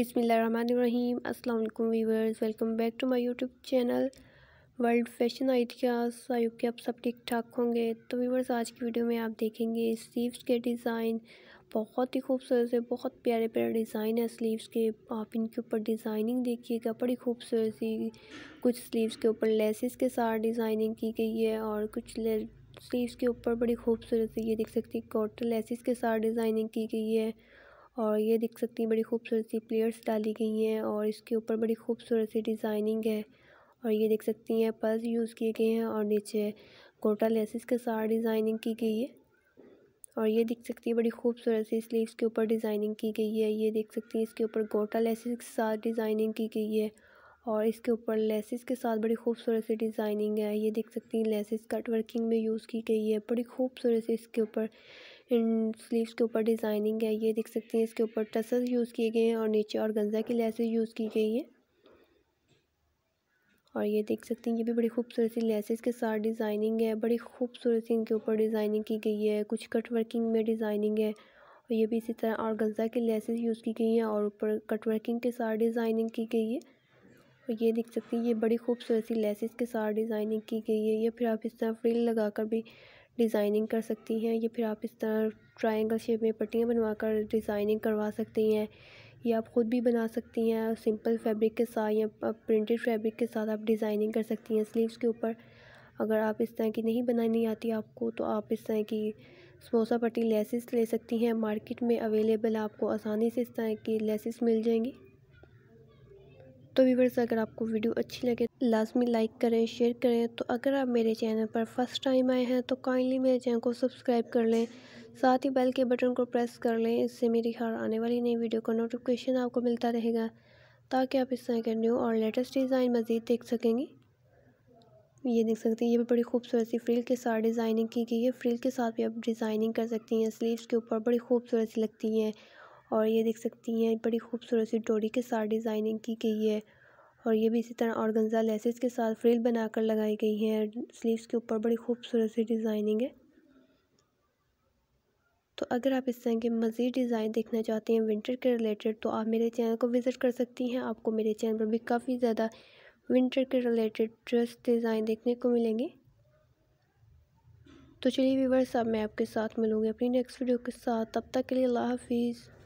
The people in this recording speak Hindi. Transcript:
अस्सलाम अल्लाम viewers welcome back to my YouTube channel world fashion ideas I hope कि आप सब ठीक ठाक होंगे तो वीवर्स आज की वीडियो में आप देखेंगे स्लीव्स के डिज़ाइन बहुत ही खूबसूरत से बहुत प्यारे प्यारे डिज़ाइन है स्लीव्स के आप इनके ऊपर डिज़ाइनिंग देखिएगा बड़ी खूबसूरत सी कुछ स्लीव्स के ऊपर लेसिस के साथ डिज़ाइनिंग की गई है और कुछ स्लीव्स के ऊपर बड़ी खूबसूरत सी ये देख सकती है कॉटन लेसिस के साथ डिज़ाइनिंग की गई है और ये देख सकती हैं बड़ी खूबसूरत सी प्लेयर्स डाली गई हैं और इसके ऊपर बड़ी खूबसूरत सी डिज़ाइनिंग है और ये देख सकती हैं पर्स यूज़ किए गए हैं और नीचे कोटा लेसिस के साथ डिज़ाइनिंग की गई है और ये देख सकती है बड़ी खूबसूरत सी स्लीव्स के ऊपर डिज़ाइनिंग की गई है ये देख सकती हैं इसके ऊपर गोटा लेसिस के साथ डिज़ाइनिंग की गई है और इसके ऊपर लेसिस के साथ बड़ी खूबसूरत सी डिज़ाइनिंग है ये देख सकती हैं लेसिस कट वर्किंग में यूज़ की गई है बड़ी खूबसूरत से इसके ऊपर एंड स्लीव्स के ऊपर डिज़ाइनिंग है ये देख सकते हैं इसके ऊपर टसल यूज़ किए गए हैं और नीचे और गंजा की लेसेज यूज़ की गई है और ये देख सकते हैं ये भी बड़ी खूबसूरत सी लेसेस के साथ डिज़ाइनिंग है बड़ी खूबसूरत सी इनके ऊपर डिज़ाइनिंग की गई है कुछ कट वर्किंग में डिज़ाइनिंग है और ये भी इसी तरह और गंजा की लेसेस यूज़ की गई हैं और ऊपर कट वर्किंग के साथ डिज़ाइनिंग की गई है और ये देख सकते हैं ये बड़ी खूबसूरत सी लेसेस के साथ डिज़ाइनिंग की गई है या फिर आप इस तरह फ्रिल लगा कर भी डिज़ाइनिंग कर सकती हैं या फिर आप इस तरह ट्रायंगल शेप में पट्टियाँ बनवा कर डिज़ाइनिंग करवा सकती हैं या आप ख़ुद भी बना सकती हैं सिंपल फैब्रिक के साथ या प्रिंटेड फैब्रिक के साथ आप डिज़ाइनिंग कर सकती हैं स्लीव्स के ऊपर अगर आप इस तरह की नहीं बनानी आती आपको तो आप इस तरह की समोसा पट्टी लेसिस ले सकती हैं मार्केट में अवेलेबल आपको आसानी से इस तरह की लेसिस मिल जाएंगी तो व्यूवर्स अगर आपको वीडियो अच्छी लगे लाजमी लाइक करें शेयर करें तो अगर आप मेरे चैनल पर फ़र्स्ट टाइम आए हैं तो काइंडली मेरे चैनल को सब्सक्राइब कर लें साथ ही बेल के बटन को प्रेस कर लें इससे मेरी हर आने वाली नई वीडियो का नोटिफिकेशन आपको मिलता रहेगा ताकि आप इस तरह के न्यू और लेटेस्ट डिज़ाइन मज़ीद देख सकेंगी ये देख सकते हैं ये भी बड़ी खूबसूरत सी फ्रिल के साथ डिज़ाइनिंग की गई है फ्रिल के साथ भी आप डिज़ाइनिंग कर सकती हैं स्लीव्स के ऊपर बड़ी खूबसूरत सी लगती है और ये देख सकती हैं बड़ी खूबसूरत सी डोरी के साथ डिज़ाइनिंग की गई है और ये भी इसी तरह गंजा लेसेस के साथ फ्रिल बनाकर लगाई गई हैं स्लीव्स के ऊपर बड़ी खूबसूरत सी डिज़ाइनिंग है तो अगर आप इस तरह के मज़ीद डिज़ाइन देखना चाहते हैं विंटर के रिलेटेड तो आप मेरे चैनल को विज़िट कर सकती हैं आपको मेरे चैनल पर भी काफ़ी ज़्यादा विंटर के रिलेटेड ड्रेस डिज़ाइन देखने को मिलेंगे तो चलिए व्यूवर्स अब मैं आपके साथ मिलूँगी अपनी नेक्स्ट वीडियो के साथ तब तक के लिए अल्लाह हाफिज़